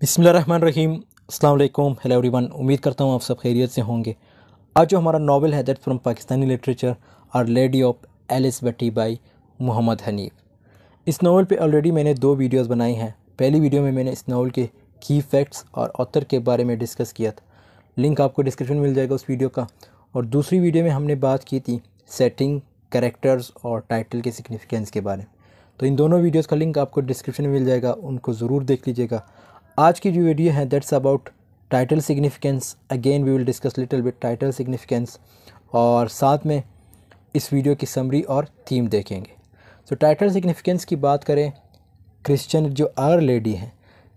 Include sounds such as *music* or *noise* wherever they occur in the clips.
बिसमीम अल्लाम hello everyone उम्मीद करता हूँ आप सब खैरियत से होंगे आज जो हमारा नावल है that from Pakistani literature Our Lady of Alice Bhatti by Mohammed Hanif इस नावल पे ऑलरेडी मैंने दो वीडियोस बनाई हैं पहली वीडियो में मैंने इस नावल के की फैक्ट्स और ऑथर के बारे में डिस्कस किया था लिंक आपको डिस्क्रिप्शन मिल जाएगा उस वीडियो का और दूसरी वीडियो में हमने बात की थी सेटिंग करेक्टर्स और टाइटल के सिग्निफिकेंस के बारे में तो इन दोनों वीडियोज़ का लिंक आपको डिस्क्रिप्शन में मिल जाएगा उनको ज़रूर देख लीजिएगा आज की जो वीडियो है that's about title significance again we will discuss little bit title significance और साथ में इस वीडियो की समरी और थीम देखेंगे तो टाइटल सिग्निफिकेंस की बात करें क्रिश्चियन जो आर लेडी हैं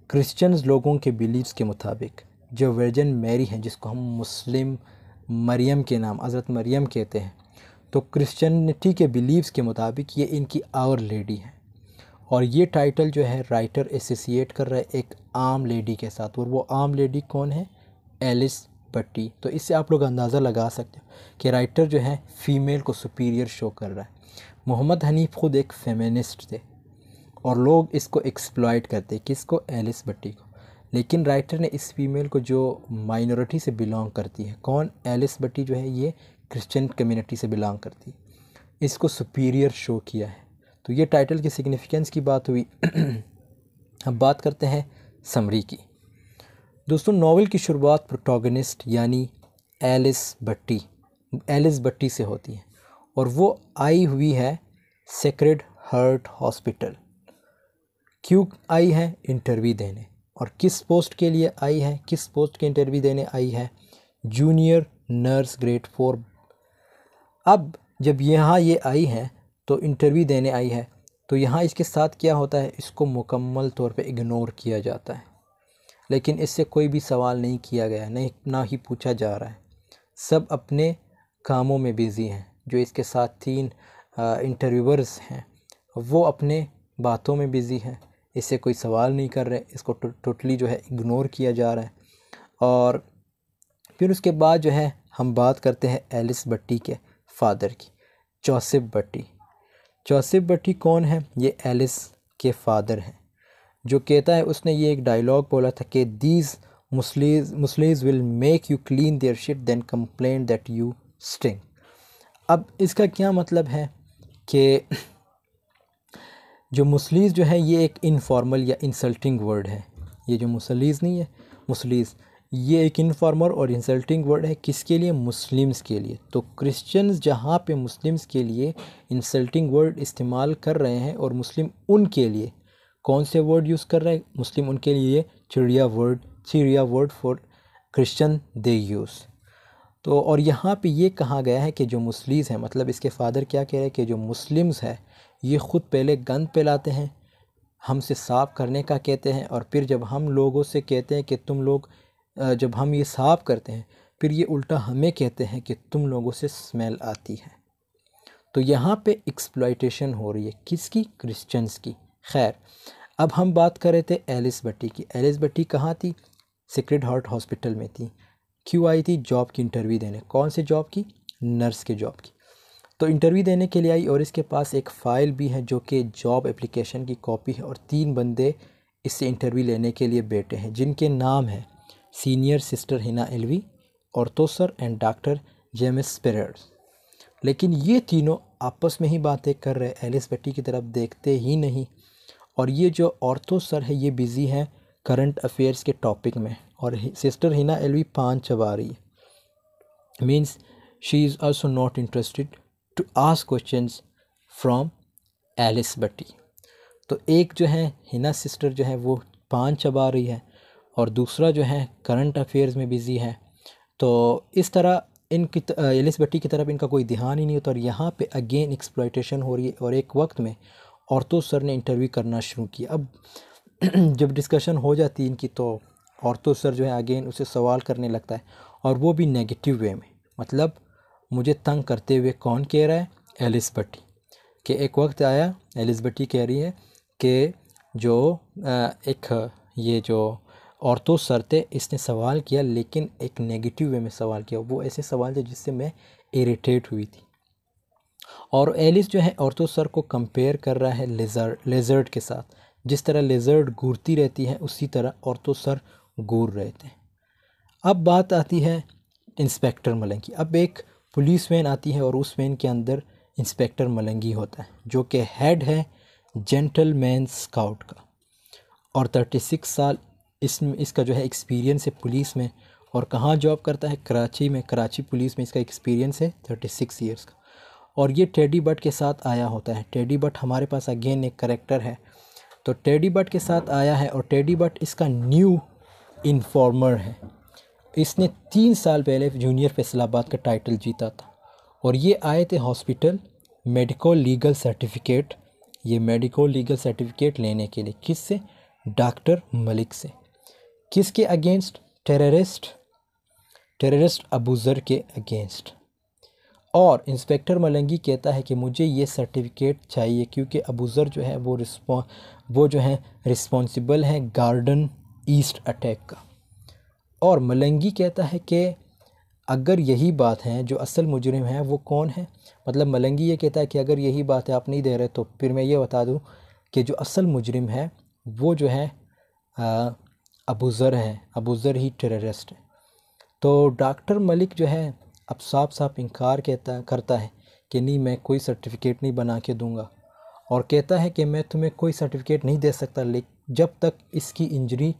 क्रिश्चन लोगों के बिलीव्स के मुताबिक जो वर्जन मैरी हैं जिसको हम मुस्लिम मरियम के नाम हज़रत मरियम कहते हैं तो क्रिश्चियनिटी के बिलीव्स के मुताबिक ये इनकी आवर लेडी हैं और ये टाइटल जो है राइटर एसोसिएट कर रहा है एक आम लेडी के साथ और वो आम लेडी कौन है एलिस बट्टी तो इससे आप लोग अंदाज़ा लगा सकते हो कि राइटर जो है फ़ीमेल को सुपीरियर शो कर रहा है मोहम्मद हनीफ ख़ुद एक फेमिनिस्ट थे और लोग इसको एक्सप्लॉयट करते किसको एलिस बट्टी को लेकिन राइटर ने इस फीमेल को जो माइनॉरिटी से बिलोंग करती है कौन एलिस बट्टी जो है ये क्रिश्चियन कम्युनिटी से बिलोंग करती है इसको सुपीरियर शो किया है तो ये टाइटल की सिग्निफिकेंस की बात हुई *clears throat* अब बात करते हैं समरी की दोस्तों नावल की शुरुआत प्रोटोगनिस्ट यानी एलिस बट्टी एलिस बट्टी से होती है और वो आई हुई है सेक्रेड हर्ट हॉस्पिटल क्यों आई है इंटरव्यू देने और किस पोस्ट के लिए आई है किस पोस्ट के इंटरव्यू देने आई है जूनियर नर्स ग्रेड फोर अब जब यहाँ ये आई हैं तो इंटरव्यू देने आई है तो यहाँ इसके साथ क्या होता है इसको मुकम्मल तौर पे इग्नोर किया जाता है लेकिन इससे कोई भी सवाल नहीं किया गया नहीं ना ही पूछा जा रहा है सब अपने कामों में बिज़ी हैं जो इसके साथ तीन इंटरव्यूर्स हैं वो अपने बातों में बिज़ी हैं इससे कोई सवाल नहीं कर रहे इसको टोटली जो है इग्नोर किया जा रहा है और फिर उसके बाद जो है हम बात करते हैं एलिस बट्टी के फादर की जोसेफ बट्टी चौसि बट्टी कौन है ये एलिस के फादर हैं जो कहता है उसने ये एक डायलॉग बोला था कि these Muslims Muslims will make you clean their shit then complain that you stink अब इसका क्या मतलब है कि जो मुस्लिस जो है ये एक इनफॉर्मल या इंसल्टिंग वर्ड है ये जो मुसलीस नहीं है मुसलीज़ ये एक इनफॉर्मर और इंसल्टिंग वर्ड है किसके लिए मुस्लिम्स के लिए तो क्रिश्चियंस जहाँ पे मुस्लिम्स के लिए इंसल्टिंग वर्ड इस्तेमाल कर रहे हैं और मुस्लिम उनके लिए कौन से वर्ड यूज़ कर रहे हैं मुस्लिम उनके लिए चिड़िया वर्ड चिड़िया word for Christian they use तो और यहाँ पे ये कहा गया है कि जो मुस्लिम हैं मतलब इसके फादर क्या कह रहे हैं कि जो मुस्लिम्स हैं ये ख़ुद पहले गंद पे लाते हैं हमसे साफ़ करने का कहते हैं और फिर जब हम लोगों से कहते हैं कि तुम लोग जब हम ये साफ़ करते हैं फिर ये उल्टा हमें कहते हैं कि तुम लोगों से स्मेल आती है तो यहाँ पे एक्सप्लाइटेशन हो रही है किसकी क्रिश्चियंस की खैर अब हम बात कर रहे थे एलिस बट्टी की एलिस बट्टी कहाँ थी सिक्रेट हार्ट हॉस्पिटल में थी क्यों आई थी जॉब की इंटरव्यू देने कौन से जॉब की नर्स के जॉब की तो इंटरव्यू देने के लिए आई और इसके पास एक फ़ाइल भी है जो कि जॉब एप्लीकेशन की कॉपी है और तीन बंदे इससे इंटरव्यू लेने के लिए बैठे हैं जिनके नाम हैं सीनियर सिस्टर हिना एलवी ऑर्थोसर एंड डॉक्टर जेम्स स्पेरर्स लेकिन ये तीनों आपस में ही बातें कर रहे एलिस बेटी की तरफ देखते ही नहीं और ये जो औरतों सर है ये बिज़ी हैं करंट अफेयर्स के टॉपिक में और सिस्टर हिना एलवी पान चबा रही है means she is also not interested to ask question from Alice Bhatti तो एक जो है हिना सिस्टर जो है वो पान चबा रही है और दूसरा जो है करंट अफेयर्स में बिज़ी है तो इस तरह इनकी बट्टी की तरफ इनका कोई ध्यान ही नहीं होता और यहाँ पे अगेन एक्सप्लाइटेशन हो रही है और एक वक्त में औरतों सर ने इंटरव्यू करना शुरू किया अब *clears throat* जब डिस्कशन हो जाती है इनकी तो औरतों सर जो है अगेन उसे सवाल करने लगता है और वो भी नेगेटिव वे में मतलब मुझे तंग करते हुए कौन कह रहा है बट्टी कि एक वक्त आया बट्टी कह रही है कि जो एक ये जो और तो सरते इसने सवाल किया लेकिन एक नेगेटिव वे में सवाल किया वो ऐसे सवाल थे जिससे मैं इरीटेट हुई थी और एलिस जो है औरतो सर को कंपेयर कर रहा है लेजर लेजर्ड के साथ जिस तरह लेजर्ड घूरती रहती है उसी तरह औरतो सर घूर रहे थे अब बात आती है इंस्पेक्टर मलंगी अब एक पुलिस वैन आती है और उस वैन के अंदर इंस्पेक्टर मलंगी होता है जो कि हेड है जेंटलमैन स्काउट का और 36 साल इस इसका जो है एक्सपीरियंस है पुलिस में और कहाँ जॉब करता है कराची में कराची पुलिस में इसका एक्सपीरियंस है थर्टी सिक्स ईयर्स का और ये टेडी बट के साथ आया होता है टेडी बट हमारे पास अगेन एक करेक्टर है तो टेडी बट के साथ आया है और टेडी बट इसका न्यू इन्फॉर्मर है इसने तीन साल पहले जूनियर फैसलाबाद का टाइटल जीता था और ये आए थे हॉस्पिटल मेडिको लीगल सर्टिफिकेट ये मेडिको लीगल सर्टिफिकेट लेने के लिए किस से डॉक्टर मलिक से किसके अगेंस्ट टेररिस्ट टेररिस्ट अबूज़र के अगेंस्ट और इंस्पेक्टर मलंगी कहता है कि मुझे ये सर्टिफिकेट चाहिए क्योंकि अबूज़र जो है वो रिस्पॉ वो जो है रिस्पॉन्सिबल है गार्डन ईस्ट अटैक का और मलंगी कहता है कि अगर यही बात है जो असल मुजरिम है वो कौन है मतलब मलंगी ये कहता है कि अगर यही बात है आप नहीं दे रहे तो फिर मैं ये बता दूँ कि जो असल मुजरिम है वो जो है अबूज़र हैं अबूज़र ही टेररिस्ट है तो डॉक्टर मलिक जो है अब साफ साफ इनकार कहता करता है कि नहीं मैं कोई सर्टिफिकेट नहीं बना के दूँगा और कहता है कि मैं तुम्हें कोई सर्टिफिकेट नहीं दे सकता लेकिन जब तक इसकी इंजरी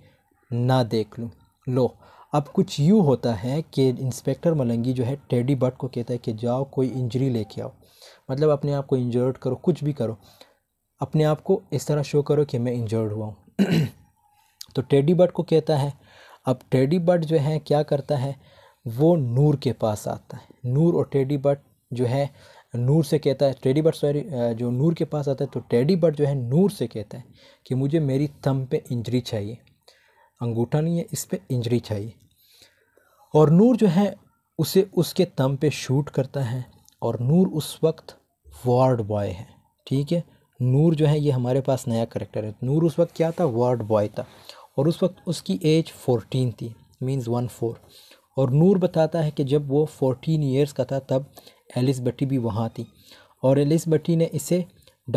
ना देख लूँ लो अब कुछ यूँ होता है कि इंस्पेक्टर मलंगी जो है टेडी बट को कहता है कि जाओ कोई इंजरी लेके आओ मतलब अपने आप को इंजर्ड करो कुछ भी करो अपने आप को इस तरह शो करो कि मैं इंजर्ड हुआ हूँ *clears throat* तो टेडी बर्ड को कहता है अब टेडी बर्ड जो है क्या करता है वो नूर के पास आता है नूर और टेडी बर्ड जो है नूर से कहता है टेडी बर्ड सॉरी जो नूर के पास आता है तो टेडी बर्ड जो है नूर से कहता है कि मुझे मेरी थम पे इंजरी चाहिए अंगूठा नहीं है इस पर इंजरी चाहिए और नूर जो है उसे उसके तम पे शूट करता है और नूर उस वक्त वार्ड बॉय है ठीक है नूर जो है ये हमारे पास नया करेक्टर है नूर उस वक्त क्या था वार्ड बॉय था और उस वक्त उसकी एज फ़ोरटीन थी मीन्स वन फोर और नूर बताता है कि जब वो फोर्टीन ईयर्स का था तब एलिस बट्टी भी वहाँ थी और एलिस बट्टी ने इसे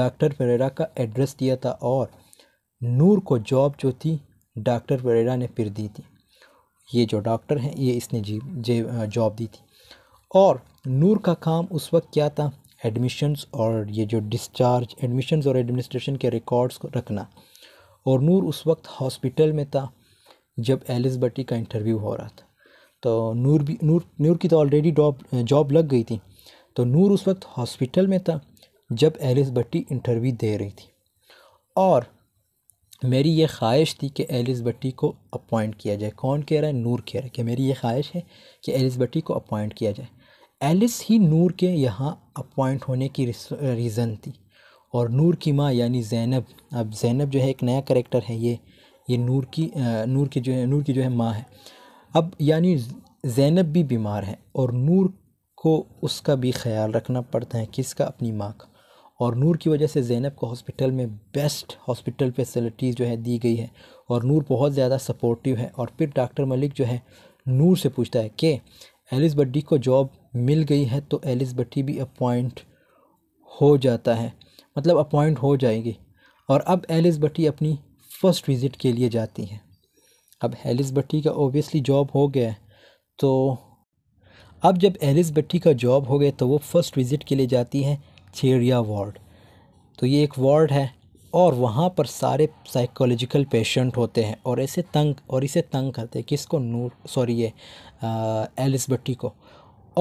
डॉक्टर परेरा का एड्रेस दिया था और नूर को जॉब जो थी डॉक्टर परेरा ने फिर दी थी ये जो डॉक्टर हैं ये इसने जी जे जॉब दी थी और नूर का काम उस वक्त क्या था एडमिशन्स और ये जो डिस्चार्ज एडमिशन्स और एडमिनिस्ट्रेशन के रिकॉर्ड्स को रखना और नूर उस वक्त हॉस्पिटल में था जब एलिस बट्टी का इंटरव्यू हो रहा था तो नूर भी नूर नूर की तो ऑलरेडी डॉब जॉब लग गई थी तो नूर उस वक्त हॉस्पिटल में था जब एलिस बट्टी इंटरव्यू दे रही थी और मेरी ये ख्वाहिश थी कि एलिस बट्टी को अपॉइंट किया जाए कौन कह रहा है नूर कह रहा है कि मेरी ये ख्वाहिश है कि एलिस बट्टी को अपॉइंट किया जाए एलिस ही नूर के यहाँ अपॉइंट होने की रीज़न थी और नूर की माँ यानी ज़ैनब अब ज़ैनब जो है एक नया करेक्टर है ये ये नूर की नूर की जो है नूर की जो है माँ है अब यानी ज़ैनब भी बीमार है और नूर को उसका भी ख्याल रखना पड़ता है किसका अपनी माँ का और नूर की वजह से ज़ैनब को हॉस्पिटल में बेस्ट हॉस्पिटल फैसिलिटीज़ जो है दी गई है और नूर बहुत ज़्यादा सपोर्टिव है और फिर डॉक्टर मलिक जो है नूर से पूछता है कि एलिस बड्डी को जॉब मिल गई है तो एलिस बट्टी भी अपॉइंट हो जाता है मतलब अपॉइंट हो जाएगी और अब एलिस बटी अपनी फ़र्स्ट विज़िट के लिए जाती हैं अब एलिस बट्टी का ओबियसली जॉब हो गया है तो अब जब एलिस बट्टी का जॉब हो गया तो वो फ़र्स्ट विज़िट के लिए जाती हैं छेड़िया वार्ड तो ये एक वार्ड है और वहाँ पर सारे साइकोलॉजिकल पेशेंट होते हैं और ऐसे तंग और इसे तंग करते हैं किसको नूर सॉरी ये एलिस बट्टी को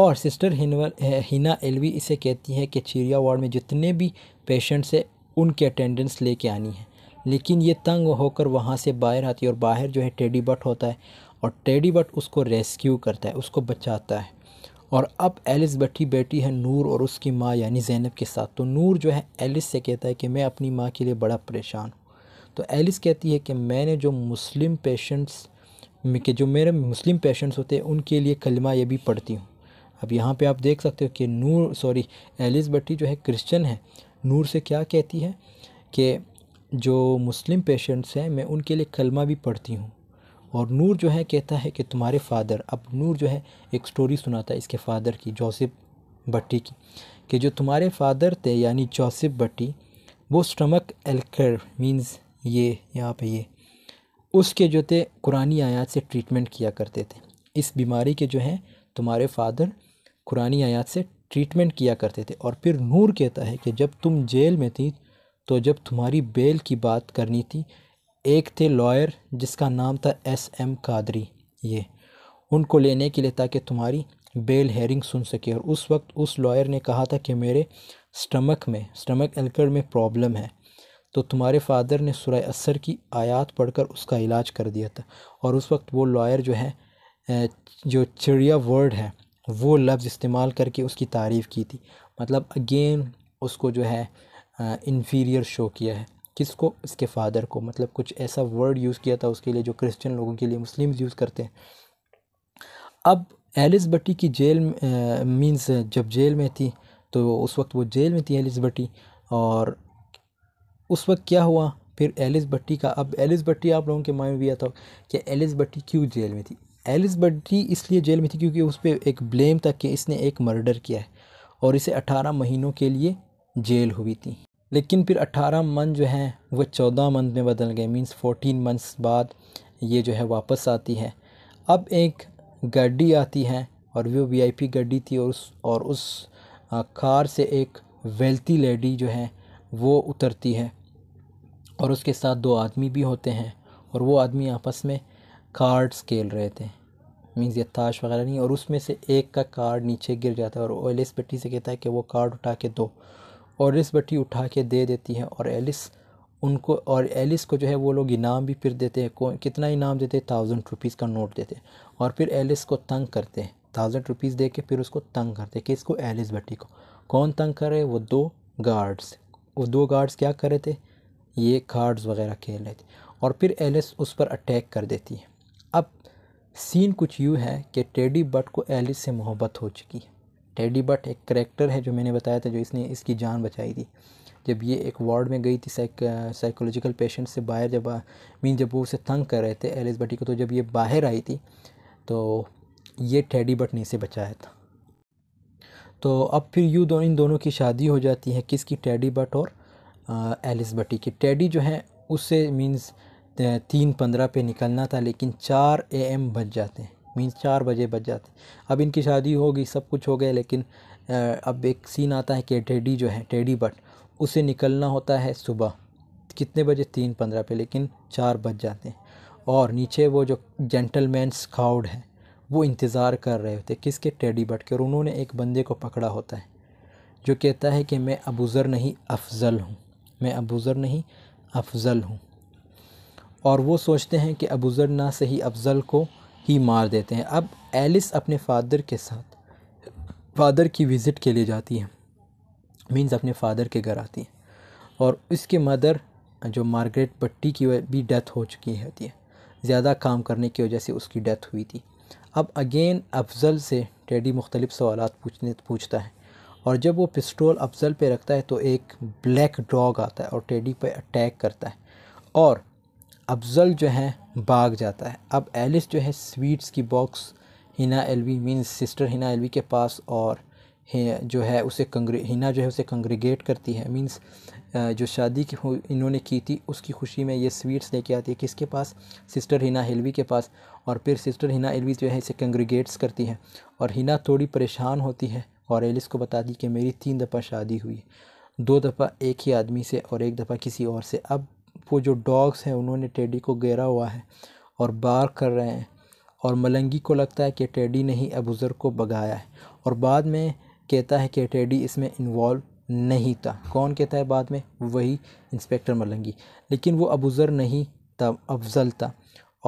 और सिस्टर हिना एलवी इसे कहती है कि चिड़िया वार्ड में जितने भी पेशेंट से उनकी अटेंडेंस लेके आनी है लेकिन ये तंग होकर वहाँ से बाहर आती है और बाहर जो है टेडी बट होता है और टेडी बट उसको रेस्क्यू करता है उसको बचाता है और अब एलिस बैठी बेटी है नूर और उसकी माँ यानी जैनब के साथ तो नूर जो है एलिस से कहता है कि मैं अपनी माँ के लिए बड़ा परेशान हूँ तो एलिस कहती है कि मैंने जो मुस्लिम पेशेंट्स के जो मेरे मुस्लिम पेशेंट्स होते हैं उनके लिए कलमा ये भी पढ़ती हूँ अब यहाँ पे आप देख सकते हो कि नूर सॉरी एलिस बट्टी जो है क्रिश्चियन है नूर से क्या कहती है कि जो मुस्लिम पेशेंट्स हैं मैं उनके लिए कलमा भी पढ़ती हूँ और नूर जो है कहता है कि तुम्हारे फ़ादर अब नूर जो है एक स्टोरी सुनाता है इसके फ़ादर की जोसेफ भट्टी की कि जो तुम्हारे फ़ादर थे यानी जोसेफ भट्टी वो स्टमक एल्कर मीन्स ये यहाँ पे ये उसके जो थे कुरानी आयात से ट्रीटमेंट किया करते थे इस बीमारी के जो हैं तुम्हारे फ़ादर कुरानी आयात से ट्रीटमेंट किया करते थे और फिर नूर कहता है कि जब तुम जेल में थी तो जब तुम्हारी बेल की बात करनी थी एक थे लॉयर जिसका नाम था एस एम कादरी ये उनको लेने के लिए ताकि तुम्हारी बेल हेयरिंग सुन सके और उस वक्त उस लॉयर ने कहा था कि मेरे स्टमक में स्टमक एलकर में प्रॉब्लम है तो तुम्हारे फादर ने सुरह असर की आयात पढ़कर उसका इलाज कर दिया था और उस वक्त वो लॉयर जो है जो चिड़िया वर्ड है वो लफ्ज़ इस्तेमाल करके उसकी तारीफ़ की थी मतलब अगेन उसको जो है इन्फीरियर शो किया है किसको इसके फ़ादर को मतलब कुछ ऐसा वर्ड यूज़ किया था उसके लिए जो क्रिश्चियन लोगों के लिए मुस्लिम्स यूज़ करते हैं अब एलिस बट्टी की जेल मींस जब जेल में थी तो उस वक्त वो जेल में थी एलिस बट्टी और उस वक्त क्या हुआ फिर एलिस बट्टी का अब एलिस बट्टी आप लोगों के माइंड भी आता हो कि एलिस बट्टी क्यों जेल में थी एलिस बड्डी इसलिए जेल में थी क्योंकि उस पर एक ब्लेम था कि इसने एक मर्डर किया है और इसे 18 महीनों के लिए जेल हुई थी लेकिन फिर 18 मंथ जो हैं वह 14 मंथ में बदल गए मींस 14 मंथ्स बाद ये जो है वापस आती है अब एक गड्डी आती है और वो वीआईपी गड्डी थी और उस और उस कार से एक वेल्थी लेडी जो है वो उतरती है और उसके साथ दो आदमी भी होते हैं और वो आदमी आपस में कार्ड्स खेल रहे थे मीन्स ये ताश वगैरह नहीं और उसमें से एक का कार्ड नीचे गिर जाता है और एलिस बट्टी से कहता है कि वो कार्ड उठा के दो और एलिस बट्टी उठा के दे देती है और एलिस उनको और एलिस को जो है वो लोग इनाम भी फिर देते हैं कितना इनाम देते हैं थाउजेंड रुपीज़ का नोट देते हैं और फिर एलिस को तंग करते हैं थाउजेंड रुपीज़ दे के फिर उसको तंग करते हैं किसको एलिस भट्टी को कौन तंग कर रहे वो दो गार्ड्स वो दो गार्ड्स क्या कर रहे थे ये कार्ड्स वगैरह खेल रहे थे और फिर एलिस उस पर अटैक कर देती है सीन कुछ यूँ है कि टेडी बट को एलिस से मोहब्बत हो चुकी है टेडी बट एक करेक्टर है जो मैंने बताया था जो इसने इसकी जान बचाई थी जब ये एक वार्ड में गई थी साइक साइकोलॉजिकल पेशेंट से बाहर जब मीन जब वो उसे तंग कर रहे थे एलिस बटी को तो जब ये बाहर आई थी तो ये टेडी बट ने इसे बचाया था तो अब फिर यूँ दो इन दोनों की शादी हो जाती है किसकी टेडी बट और एलिस बटी की टेडी जो है उससे मीन्स तीन पंद्रह पे निकलना था लेकिन चार ए एम बज जाते हैं मीन्स चार बजे बज जाते अब इनकी शादी होगी सब कुछ हो गया लेकिन अब एक सीन आता है कि टेडी जो है टेडी बट उसे निकलना होता है सुबह कितने बजे तीन पंद्रह पे लेकिन चार बज जाते हैं और नीचे वो जो जेंटलमैन क्राउड है वो इंतज़ार कर रहे होते किसके टेडी बट के और उन्होंने एक बंदे को पकड़ा होता है जो कहता है कि मैं अबूज़र नहीं अफजल हूँ मैं अबूज़र नहीं अफजल हूँ और वो सोचते हैं कि अबूज़र ना सही अफजल को ही मार देते हैं अब एलिस अपने फादर के साथ फादर की विज़िट के लिए जाती है मीन्स अपने फादर के घर आती है और इसके मदर जो मार्गरेट पट्टी की भी डेथ हो चुकी होती है ज़्यादा काम करने की वजह से उसकी डेथ हुई थी अब अगेन अफजल से टेडी मुख्तलिफ़ सवाल पूछने पूछता है और जब वो पिस्टोल अफजल पे रखता है तो एक ब्लैक डॉग आता है और टेडी पे अटैक करता है और अफजल जो है भाग जाता है अब एलिस जो है स्वीट्स की box Hina Alvi mean sister Hina Alvi के पास और जो है उसे कंग्रे हिना जो है उसे कंग्रेगेट करती है मींस जो शादी की इन्होंने की थी उसकी खुशी में ये स्वीट्स लेके आती है किसके पास सिस्टर हिना एलवी के पास और फिर सिस्टर हिना एलवी जो है इसे कंग्रीगेट्स करती हैं और हिना थोड़ी परेशान होती है और एलिस को बता दी कि मेरी तीन दफ़ा शादी हुई दो दफ़ा एक ही आदमी से और एक दफ़ा किसी और से अब वो जो डॉग्स हैं उन्होंने टेडी को घेरा हुआ है और बार कर रहे हैं और मलंगी को लगता है कि टेडी ने ही अबूज़र को भगाया है और बाद में कहता है कि टेडी इसमें इन्वॉल्व नहीं था कौन कहता है बाद में वही इंस्पेक्टर मलंगी लेकिन वो अबूज़र नहीं था अफजल था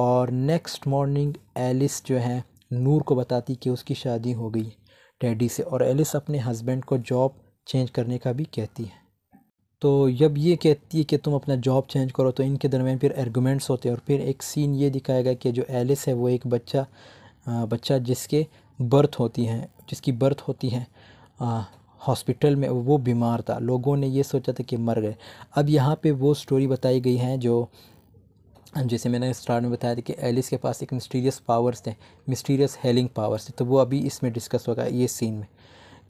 और नेक्स्ट मॉर्निंग एलिस जो है नूर को बताती कि उसकी शादी हो गई टेडी से और एलिस अपने हस्बैंड को जॉब चेंज करने का भी कहती है तो जब ये कहती है कि तुम अपना जॉब चेंज करो तो इनके दरमियान फिर एर्गूमेंट्स होते हैं और फिर एक सीन ये दिखाया गया कि जो एलिस है वो एक बच्चा बच्चा जिसके बर्थ होती हैं जिसकी बर्थ होती हैं हॉस्पिटल में वो बीमार था लोगों ने ये सोचा था कि मर गए अब यहाँ पे वो स्टोरी बताई गई हैं जो जैसे मैंने स्टार्ट में बताया था कि एलिस के पास एक मिस्टीरियस पावर्स थे मिस्टीरियस हेलिंग पावर्स थे तो वो अभी इसमें डिस्कस होगा ये सीन में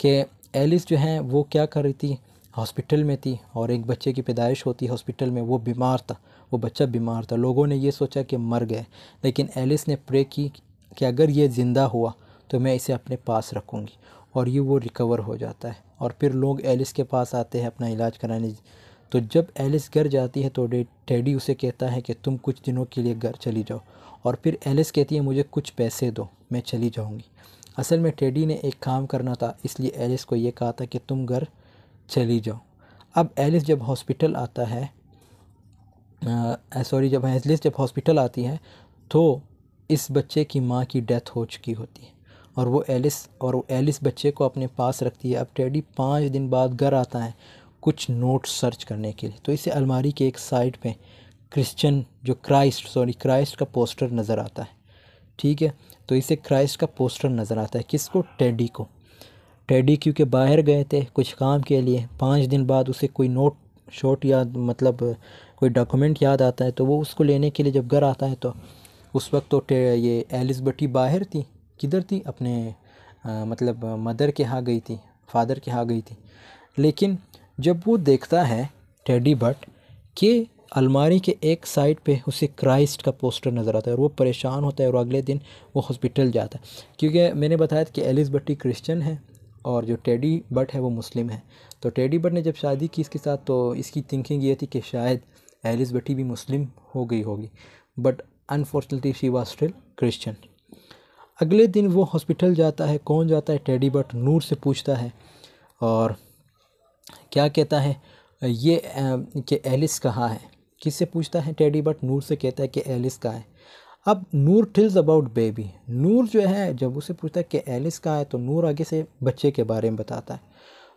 कि एलिस जो हैं वो क्या कर रही थी हॉस्पिटल में थी और एक बच्चे की पैदाइश होती हॉस्पिटल में वो बीमार था वो बच्चा बीमार था लोगों ने ये सोचा कि मर गए लेकिन एलिस ने प्रे की कि अगर ये ज़िंदा हुआ तो मैं इसे अपने पास रखूँगी और ये वो रिकवर हो जाता है और फिर लोग एलिस के पास आते हैं अपना इलाज कराने तो जब एलिस घर जाती है तो टेडी उसे कहता है कि तुम कुछ दिनों के लिए घर चली जाओ और फिर एलिस कहती है मुझे कुछ पैसे दो मैं चली जाऊँगी असल में टेडी ने एक काम करना था इसलिए एलिस को ये कहा था कि तुम घर चली जाओ अब एलिस जब हॉस्पिटल आता है सॉरी जब एजलिस जब हॉस्पिटल आती है तो इस बच्चे की माँ की डेथ हो चुकी होती है और वो एलिस और वो एलिस बच्चे को अपने पास रखती है अब टेडी पाँच दिन बाद घर आता है कुछ नोट सर्च करने के लिए तो इसे अलमारी के एक साइड पे क्रिश्चियन जो क्राइस्ट सॉरी क्राइस्ट का पोस्टर नज़र आता है ठीक है तो इसे क्राइस्ट का पोस्टर नज़र आता है किसको टेडी को टेडी क्यू के बाहर गए थे कुछ काम के लिए पाँच दिन बाद उसे कोई नोट शॉट याद मतलब कोई डॉक्यूमेंट याद आता है तो वो उसको लेने के लिए जब घर आता है तो उस वक्त तो ये एलिस बटी बाहर थी किधर थी अपने आ, मतलब मदर के यहाँ गई थी फादर के यहाँ गई थी लेकिन जब वो देखता है टेडी बट कि अलमारी के एक साइड पे उसे क्राइस्ट का पोस्टर नज़र आता है और वो परेशान होता है और अगले दिन वो हॉस्पिटल जाता है क्योंकि मैंने बताया कि एलिस बट्टी क्रिश्चियन है और जो टेडी बट है वो मुस्लिम है तो टेडी बट ने जब शादी की इसके साथ तो इसकी थिंकिंग ये थी कि शायद एलिस बटी भी मुस्लिम हो गई होगी but unfortunately she was still Christian अगले दिन वो हॉस्पिटल जाता है कौन जाता है टेडी बट नूर से पूछता है और क्या कहता है ये कि एलिस कहाँ है किससे पूछता है टेडी बट नूर से कहता है कि एलिस कहाँ है अब नूर टिल्स अबाउट बेबी नूर जो है जब उसे पूछता है कि एलिस का है तो नूर आगे से बच्चे के बारे में बताता है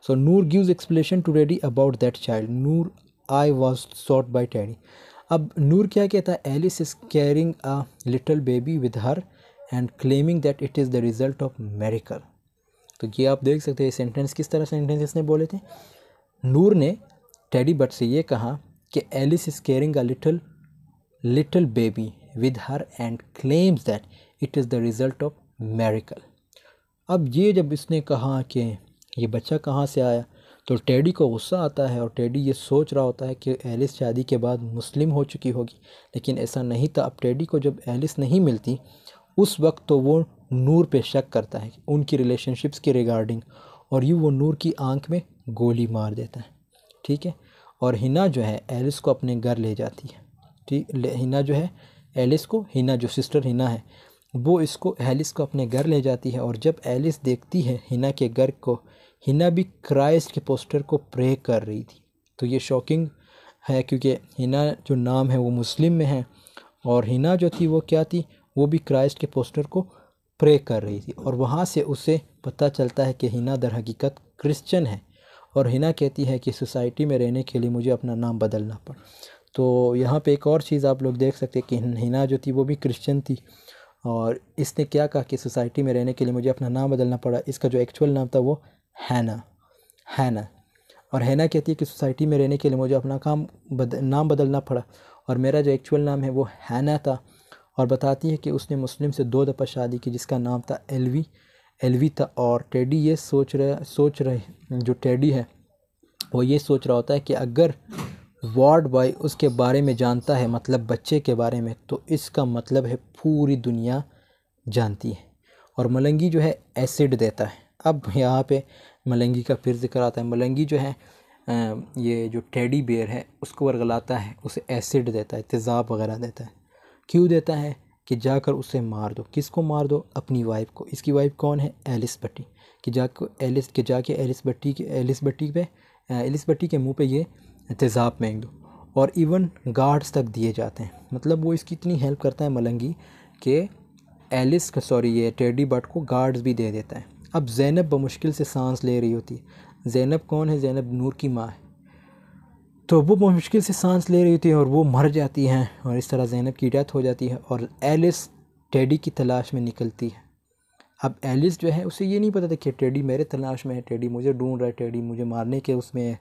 so Noor gives explanation to Teddy about that child Noor I was taught by Teddy अब नूर क्या कहता है Alice is carrying a little baby with her and claiming that it is the result of miracle तो ये आप देख सकते हैं सेंटेंस किस तरह सेंटेंस इसने बोले थे नूर ने टैडी बट से ये कहा कि Alice is carrying a little little baby with her and claims that it is the result of miracle अब ये जब इसने कहा कि ये बच्चा कहाँ से आया तो टेडी को गुस्सा आता है और टेडी ये सोच रहा होता है कि एलिस शादी के बाद मुस्लिम हो चुकी होगी लेकिन ऐसा नहीं था अब टेडी को जब एलिस नहीं मिलती उस वक्त तो वो नूर पे शक करता है उनकी रिलेशनशिप्स के रिगार्डिंग और यूँ वो नूर की आंख में गोली मार देता है ठीक है और हिना जो है एलिस को अपने घर ले जाती है ठीक हिना जो है एलिस को हिना जो सिस्टर हिना है वो इसको एलिस को अपने घर ले जाती है और जब एलिस देखती है हिना के घर को हिना भी क्राइस्ट के पोस्टर को प्रे कर रही थी तो ये शॉकिंग है क्योंकि हिना जो नाम है वो मुस्लिम में है और हिना जो थी वो क्या थी वो भी क्राइस्ट के पोस्टर को प्रे कर रही थी और वहाँ से उसे पता चलता है कि हिना दर हकीकत क्रिश्चन है और हिना कहती है कि सोसाइटी में रहने के लिए मुझे अपना नाम बदलना पड़ा तो यहाँ पे एक और चीज़ आप लोग देख सकते हैं कि हिना जो थी वो भी क्रिश्चन थी और इसने क्या कहा कि सोसाइटी में रहने के लिए मुझे अपना नाम बदलना पड़ा इसका जो एक्चुअल नाम था वो हैना हैना और हैना कहती है कि सोसाइटी में रहने के लिए मुझे अपना काम बद, नाम बदलना पड़ा और मेरा जो एक्चुअल नाम है वो हैना था और बताती है कि उसने मुस्लिम से दो दफ़ा शादी की जिसका नाम था एलवी एलवी था और टेडी ये सोच रहा सोच रहे जो टेडी है वो ये सोच रहा होता है कि अगर वार्ड बॉय उसके बारे में जानता है मतलब बच्चे के बारे में तो इसका मतलब है पूरी दुनिया जानती है और मलंगी जो है एसिड देता है अब यहाँ पे मलंगी का फिर जिक्र आता है मलंगी जो है ये जो टेडी बेयर है उसको वर्गलाता है उसे एसिड देता है तेज़ाब वगैरह देता है क्यों देता है कि जाकर उसे मार दो किसको मार दो अपनी वाइफ को इसकी वाइफ कौन है एलिस बट्टी कि जाकर एलिस के जाके एलिस बट्टी के एलिस बट्टी पे एलिस बट्टी के मुंह पे ये तेज़ाब में एक दो और इवन गार्ड्स तक दिए जाते हैं मतलब वो इसकी इतनी हेल्प करता है मलंगी कि एलिस सॉरी ये टेडी बट को गार्ड्स भी दे देता है अब जैनब बमुश्किल से सांस ले रही होती है जैनब कौन है जैनब नूर की माँ है तो वो मुश्किल से सांस ले रही होती है और वो मर जाती हैं और इस तरह जैनब की डेथ हो जाती है और एलिस टेडी की तलाश में निकलती है अब एलिस जो है उसे ये नहीं पता था कि टेडी मेरे तलाश में है टेडी मुझे ढूंढ रहा है टेडी मुझे मारने के उसमें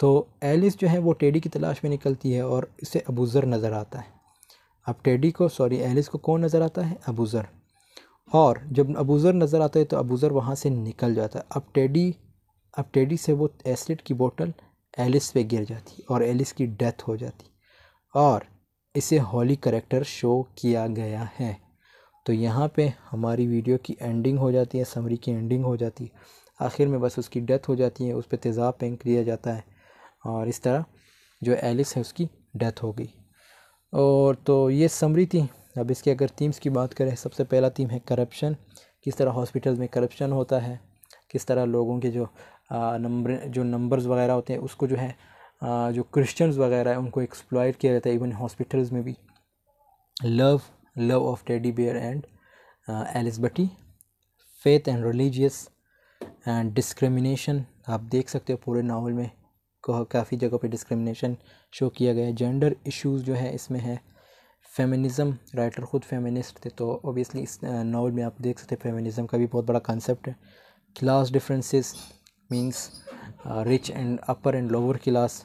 तो एलिस जो है वो टेडी की तलाश में निकलती है और इसे अबूज़र नज़र आता है अब टेडी को सॉरी एलिस को कौन नज़र आता है अबूज़र और जब अबूज़र नज़र आता है तो अबूज़र वहाँ से निकल जाता है अब टेडी अब टेडी से वो एसिड की बोतल एलिस पे गिर जाती और एलिस की डेथ हो जाती और इसे हॉली करेक्टर शो किया गया है तो यहाँ पे हमारी वीडियो की एंडिंग हो जाती है समरी की एंडिंग हो जाती है आखिर में बस उसकी डेथ हो जाती है उस पर तेज़ाब पेंक लिया जाता है और इस तरह जो एलिस है उसकी डेथ हो गई और तो ये समरी थी अब इसके अगर थीम्स की बात करें सबसे पहला थीम है करप्शन किस तरह हॉस्पिटल में करप्शन होता है किस तरह लोगों के जो नंबर जो नंबर्स वगैरह होते हैं उसको जो है आ, जो क्रिश्चियंस वगैरह है उनको एक्सप्लॉयट किया जाता है इवन हॉस्पिटल्स में भी love love of Teddy bear and Alice Bhatti faith and religious and discrimination आप देख सकते हो पूरे नावल में काफ़ी जगह पे डिस्क्रिमिनेशन शो किया गया है जेंडर इश्यूज जो है इसमें है फेमिनिज़म राइटर ख़ुद फेमिनिस्ट थे तो ओबियसली इस नावल में आप देख सकते हैं फेमिनिज़म का भी बहुत बड़ा कॉन्सेप्ट है class differences means rich and upper and lower class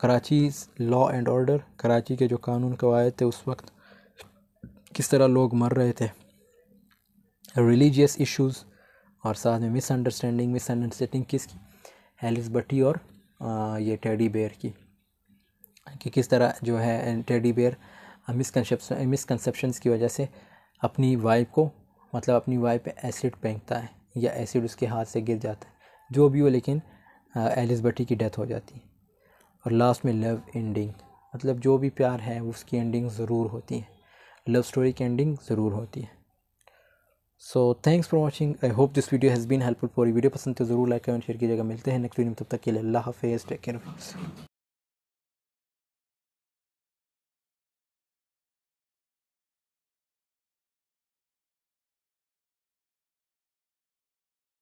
Karachi law and order Karachi के जो कानून कवायद थे उस वक्त किस तरह लोग मर रहे थे रिलीजियस इश्यूज़ और साथ में मिसअंडरस्टैंडिंग मिसअंडरस्टैंडिंग किसकी एलिस बटी और ये टेडी बेयर की कि किस तरह जो है टेडी बेयर मिसकनसेप्शन मिसकनसेप्शंस की वजह से अपनी वाइफ को मतलब अपनी वाइफ पे एसिड फेंकता है या एसिड उसके हाथ से गिर जाता है जो भी हो लेकिन एलिस बटी की डेथ हो जाती है और लास्ट में लव एंडिंग मतलब जो भी प्यार है उसकी एंडिंग ज़रूर होती है लव स्टोरी की एंडिंग ज़रूर होती है so thanks for watching I hope this video has been helpful पूरी वीडियो पसंद तो ज़रूर लाइक कमेंट शेयर कीजिएगा मिलते हैं नेक्स्ट वीडियो में तब तक के लिए अल्लाह हाफिज़ टेक केयर